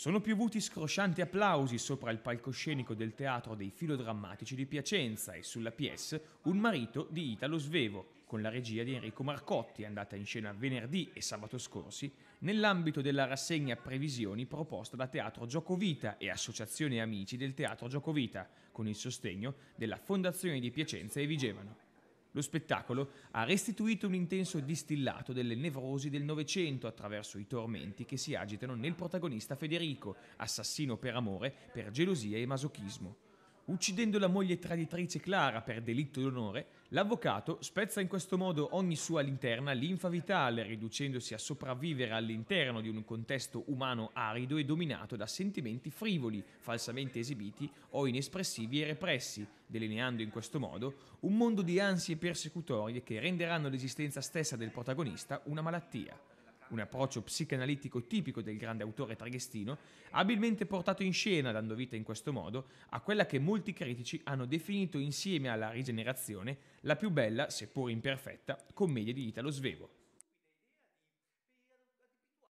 Sono piovuti scroscianti applausi sopra il palcoscenico del teatro dei filodrammatici di Piacenza e sulla pièce Un marito di Italo Svevo, con la regia di Enrico Marcotti, andata in scena venerdì e sabato scorsi, nell'ambito della rassegna Previsioni proposta da Teatro Giocovita e Associazione Amici del Teatro Giocovita, con il sostegno della Fondazione di Piacenza e Vigevano. Lo spettacolo ha restituito un intenso distillato delle nevrosi del Novecento attraverso i tormenti che si agitano nel protagonista Federico, assassino per amore, per gelosia e masochismo. Uccidendo la moglie traditrice Clara per delitto d'onore, l'avvocato spezza in questo modo ogni sua linterna linfa vitale, riducendosi a sopravvivere all'interno di un contesto umano arido e dominato da sentimenti frivoli, falsamente esibiti o inespressivi e repressi, delineando in questo modo un mondo di ansie persecutorie che renderanno l'esistenza stessa del protagonista una malattia un approccio psicanalitico tipico del grande autore traghestino, abilmente portato in scena, dando vita in questo modo, a quella che molti critici hanno definito insieme alla rigenerazione la più bella, seppur imperfetta, commedia di Italo Svevo.